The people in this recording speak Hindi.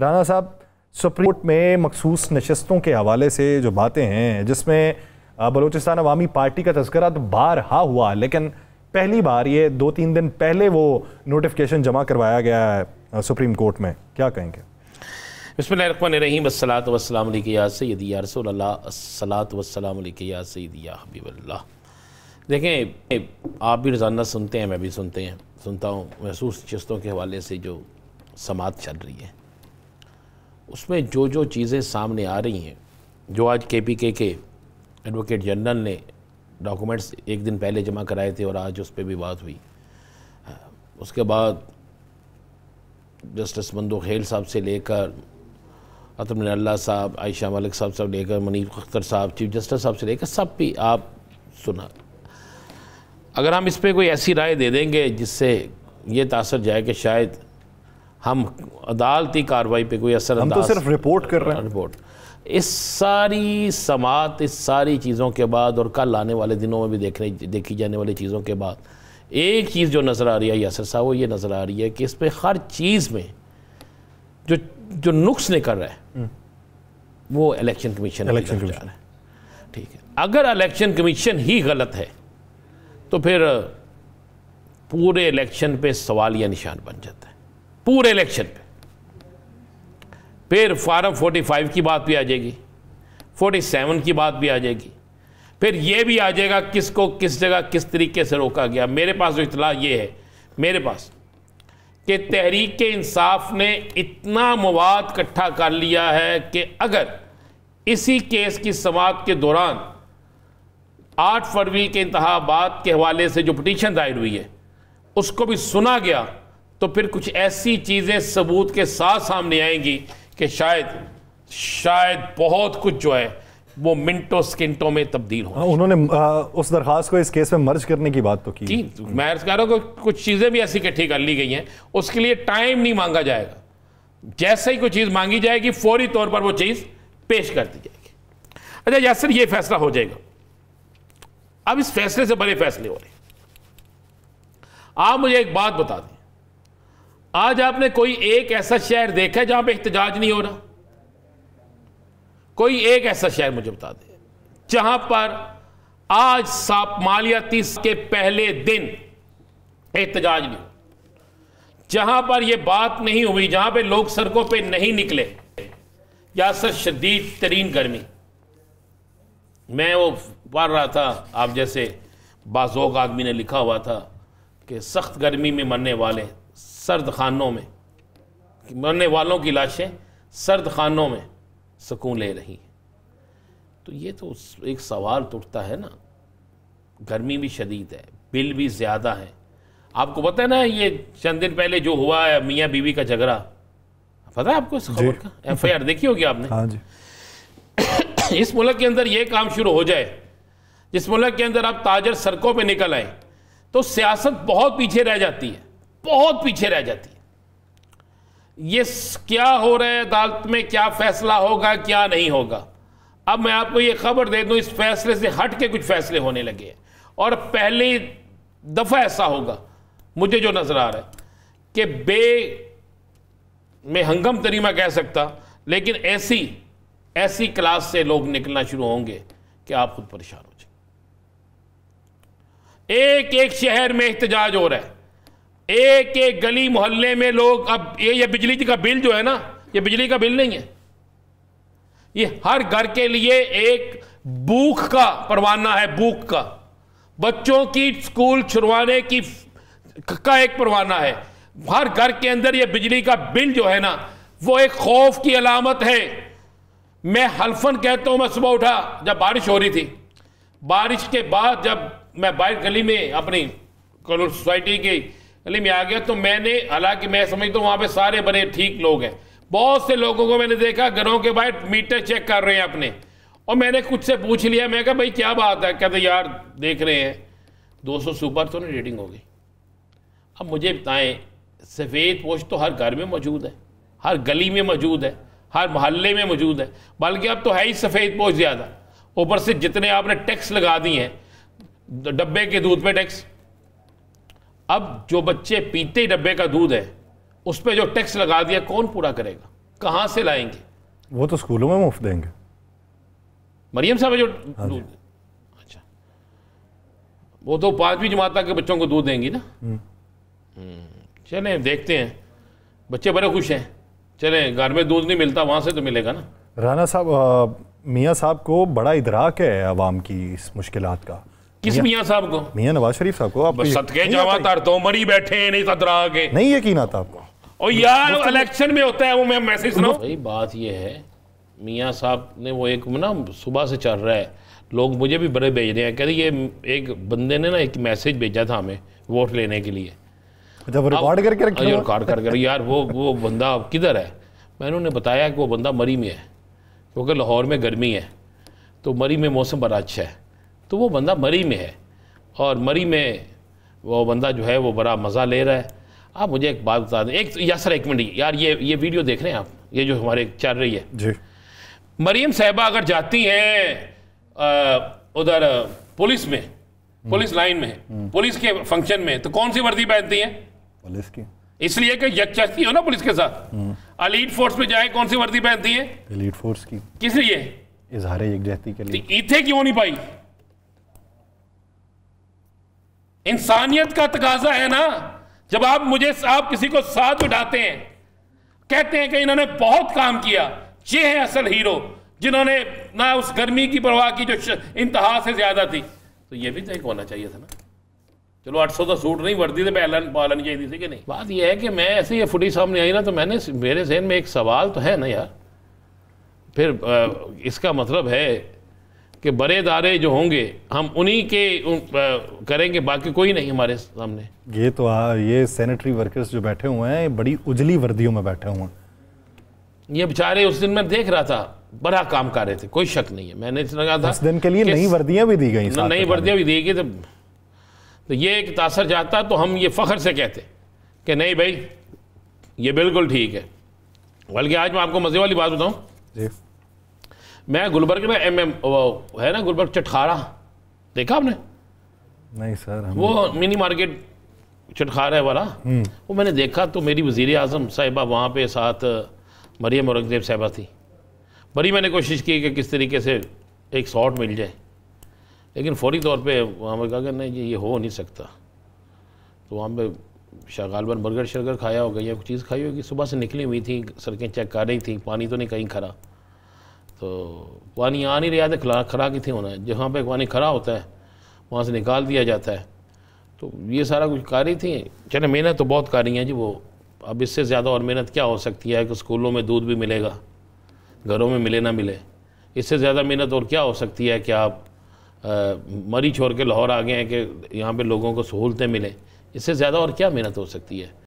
राना साहब सुप्रीम कोर्ट में मखसूस नशस्तों के हवाले से जो बातें हैं जिसमें बलूचिस्तान अवामी पार्टी का तस्करा तो बार हा हुआ लेकिन पहली बार ये दो तीन दिन पहले वो नोटिफिकेशन जमा करवाया गया है सुप्रीम कोर्ट में क्या कहेंगे बसमान रहीम असलात वसलाम या सैद या रसोल असलात वसलाम या सैद या हबीबल्ला देखें आप भी रोज़ाना सुनते हैं मैं भी सुनते हैं सुनता हूँ महसूस नशस्तों के हवाले से जो समात चल रही है उसमें जो जो चीज़ें सामने आ रही हैं जो आज के पी के के एडवोकेट जनरल ने डॉक्यूमेंट्स एक दिन पहले जमा कराए थे और आज उस पर भी बात हुई हाँ, उसके बाद जस्टिस मंदो खेल साहब से लेकर अतमिन साहब आयशा मलिक साहब से लेकर मनीफ अख्तर साहब चीफ जस्टिस साहब से लेकर सब भी आप सुना अगर हम इस पर कोई ऐसी राय दे देंगे जिससे ये तासर जाए कि शायद हम अदालती कार्रवाई पे कोई असर हम तो सिर्फ रिपोर्ट कर रहे हैं रिपोर्ट इस सारी समात इस सारी चीज़ों के बाद और कल आने वाले दिनों में भी देखने देखी जाने वाली चीज़ों के बाद एक चीज़ जो नज़र आ रही है यासर साहब वो ये नज़र आ रही है कि इस पर हर चीज़ में जो जो नुक्स निकल हम्म। रहा है वो इलेक्शन कमीशन इलेक्शन कमीशन है ठीक है अगर इलेक्शन कमीशन ही गलत है तो फिर पूरे इलेक्शन पे या निशान बन जाता है पूरे इलेक्शन पे फिर फार्म 45 की बात भी आ जाएगी 47 की बात भी आ जाएगी फिर ये भी आ जाएगा किसको किस जगह किस तरीके से रोका गया मेरे पास जो इतला ये है मेरे पास कि तहरीक इंसाफ ने इतना मवाद इकट्ठा कर लिया है कि अगर इसी केस की समाप्त के दौरान आठ फरवरी के इंतबात के हवाले से जो पटिशन दायर हुई है उसको भी सुना गया तो फिर कुछ ऐसी चीज़ें सबूत के साथ सामने आएंगी कि शायद शायद बहुत कुछ जो है वो मिनटों सेकेंटों में तब्दील हो हाँ, उन्होंने आ, उस दरखास्त को इस केस में मर्ज करने की बात तो की, मैं कह रहा हूं कुछ चीज़ें भी ऐसी इकट्ठी कर ली गई हैं उसके लिए टाइम नहीं मांगा जाएगा जैसे ही कोई चीज़ मांगी जाएगी फौरी तौर पर वो चीज़ पेश कर दी जाएगी अच्छा यासर ये फैसला हो जाएगा अब इस फैसले से बड़े फैसले हो रहे हैं आप मुझे एक बात बता दें आज आपने कोई एक ऐसा शहर देखा है जहां पे एहतजाज नहीं हो रहा कोई एक ऐसा शहर मुझे बता दे जहां पर आज साप मालियाती के पहले दिन एहतजाज नहीं जहां पर यह बात नहीं हुई जहां पे लोग सड़कों पे नहीं निकले या सर शदीद तरीन गर्मी मैं वो पढ़ रहा था आप जैसे बाजोग आदमी ने लिखा हुआ था कि सख्त गर्मी में मरने वाले सर्द खानों में मरने वालों की लाशें सर्द खानों में सुकून ले रही हैं तो ये तो एक सवाल उठता है ना गर्मी भी शदीद है बिल भी ज़्यादा है आपको पता है ना ये चंद दिन पहले जो हुआ है मियाँ बीवी का झगड़ा पता है आपको इस खबर का एफ आई आर देखी होगी आपने हाँ जी इस मुल्क के अंदर ये काम शुरू हो जाए जिस मुल्क के अंदर आप ताजर सड़कों पर निकल आए तो सियासत बहुत पीछे रह जाती है बहुत पीछे रह जाती है ये क्या हो रहा है अदालत में क्या फैसला होगा क्या नहीं होगा अब मैं आपको ये खबर दे दूं इस फैसले से हट के कुछ फैसले होने लगे हैं और पहली दफ़ा ऐसा होगा मुझे जो नज़र आ रहा है कि बे में हंगम तरीमा कह सकता लेकिन ऐसी ऐसी क्लास से लोग निकलना शुरू होंगे कि आप खुद परेशान हो जाए एक एक शहर में एहतजाज हो रहा है एक एक गली मोहल्ले में लोग अब ये ये बिजली का बिल जो है ना ये बिजली का बिल नहीं है ये हर घर के लिए एक भूख का परवाना है भूख का बच्चों की स्कूल छुड़वाने की का एक परवाना है हर घर के अंदर ये बिजली का बिल जो है ना वो एक खौफ की अलामत है मैं हल्फन कहता हूं मैं सुबह उठा जब बारिश हो रही थी बारिश के बाद जब मैं बाहर गली में अपनी सोसाइटी की अली में आ गया तो मैंने हालांकि मैं समझता हूँ वहाँ पे सारे बड़े ठीक लोग हैं बहुत से लोगों को मैंने देखा घरों के बाहर मीटर चेक कर रहे हैं अपने और मैंने कुछ से पूछ लिया मैं कहा भाई क्या बात है कहते यार देख रहे हैं 200 सुपर तो नहीं रेटिंग हो गई अब मुझे बताएं सफ़ेद पोश तो हर घर में मौजूद है हर गली में मौजूद है हर मोहल्ले में मौजूद है बल्कि अब तो है ही सफ़ेद पोश ज़्यादा ऊपर से जितने आपने टैक्स लगा दिए हैं डब्बे के दूध पर टैक्स अब जो बच्चे पीते ही डब्बे का दूध है उस पर जो टैक्स लगा दिया कौन पूरा करेगा कहाँ से लाएंगे वो तो स्कूलों में मुफ्त देंगे मरियम साहब जो हाँ अच्छा वो तो पाँचवीं जमात तक के बच्चों को दूध देंगी ना हम्म। हम्म। चले देखते हैं बच्चे बड़े खुश हैं चले घर में दूध नहीं मिलता वहाँ से तो मिलेगा ना राना साहब मियाँ साहब को बड़ा इधराक है आवाम की इस मुश्किल का किस मियाँ साहब को मियाँ नवाज शरीफ साहब को आप सदके जावा तो मरी बैठे नहीं सतरा के नहीं यकीन आता आपको और यार इलेक्शन में होता है वो मैं मैसेज सुना बात ये है मियाँ साहब ने वो एक ना सुबह से चल रहा है लोग मुझे भी बड़े भेज रहे हैं कह रहे ये एक बंदे ने ना एक मैसेज भेजा था हमें वोट लेने के लिए जब अच्छा, रिकॉर्ड करके रखा रिकॉर्ड करके यार वो वो बंदा किधर है मैंने उन्हें बताया कि वो बंदा मरी में है क्योंकि लाहौर में गर्मी है तो मरी में मौसम बड़ा अच्छा है तो वो बंदा मरी में है और मरी में वो बंदा जो है वो बड़ा मज़ा ले रहा है आप मुझे एक बात बता दें एक या सर एक मिनट यार ये ये वीडियो देख रहे हैं आप ये जो हमारे चल रही है जी मरीम साहबा अगर जाती हैं उधर पुलिस में पुलिस लाइन में पुलिस के फंक्शन में तो कौन सी वर्दी पहनती हैं पुलिस की इसलिए कि यकचस्ती हो ना पुलिस के साथ अलीट फोर्स में जाए कौन सी वर्दी पहनती है अलीट फोर्स की किस लिए इजहार यकजहती के लिए इथे तो क्यों नहीं पाई इंसानियत का तकाजा है ना जब आप मुझे आप किसी को साथ उठाते हैं कहते हैं कि इन्होंने बहुत काम किया ये हैं असल हीरो जिन्होंने ना उस गर्मी की परवाह की जो इंतहा से ज़्यादा थी तो ये भी तो एक होना चाहिए था ना चलो आठ सौ तो सूट नहीं वर्दी थे तो पहलन पालन चाहिए थी कि नहीं बात यह है कि मैं ऐसे ये फुटी सामने आई ना तो मैंने मेरे जहन में एक सवाल तो है ना यार फिर आ, इसका मतलब है कि बड़े दारे जो होंगे हम उन्हीं के उन, आ, करेंगे बाकी कोई नहीं हमारे सामने ये तो आ, ये सैनिटरी वर्कर्स जो बैठे हुए हैं बड़ी उजली वर्दियों में बैठे हुए हैं ये बेचारे उस दिन मैं देख रहा था बड़ा काम कर रहे थे कोई शक नहीं है मैंने लगा था उस दिन के लिए नई वर्दियां भी दी गई नई वर्दियां भी दी गई तो, तो ये एक तासर जाता तो हम ये फ़ख्र से कहते कि नहीं भाई ये बिल्कुल ठीक है बल्कि आज मैं आपको मज़े वाली बात बताऊँ जी मैं गुलबर्ग में एम एम है ना गुलबर्ग चटखारा देखा आपने नहीं सर वो मिनी मार्केट चटखारा वाला हम्म। वो मैंने देखा तो मेरी वजीर अजम साहिबा वहाँ पे साथ मरियम औरंगजेब साहिबा थी बड़ी मैंने कोशिश की कि किस तरीके से एक शॉट मिल जाए लेकिन फौरी तौर पे वहाँ पर कहा कि नहीं जी ये हो नहीं सकता तो वहाँ पे शागालबन बर्गर शर्गर खाया होगा या कुछ चीज़ खाई होगी सुबह से निकली हुई थी सड़कें चेक कर रही थी पानी तो नहीं कहीं खरा तो पानी आ नहीं रहा तो खला खड़ा कितने होना है जहाँ पे पानी खड़ा होता है वहाँ से निकाल दिया जाता है तो ये सारा कुछ रही थी चले मेहनत तो बहुत कारी है जी वो अब इससे ज़्यादा और मेहनत क्या हो सकती है कि स्कूलों में दूध भी मिलेगा घरों में मिले ना मिले इससे ज़्यादा मेहनत और क्या हो सकती है कि आप मरी छोड़ के लाहौर आ गए हैं कि यहाँ पे लोगों को सहूलतें मिलें इससे ज़्यादा और क्या मेहनत हो सकती है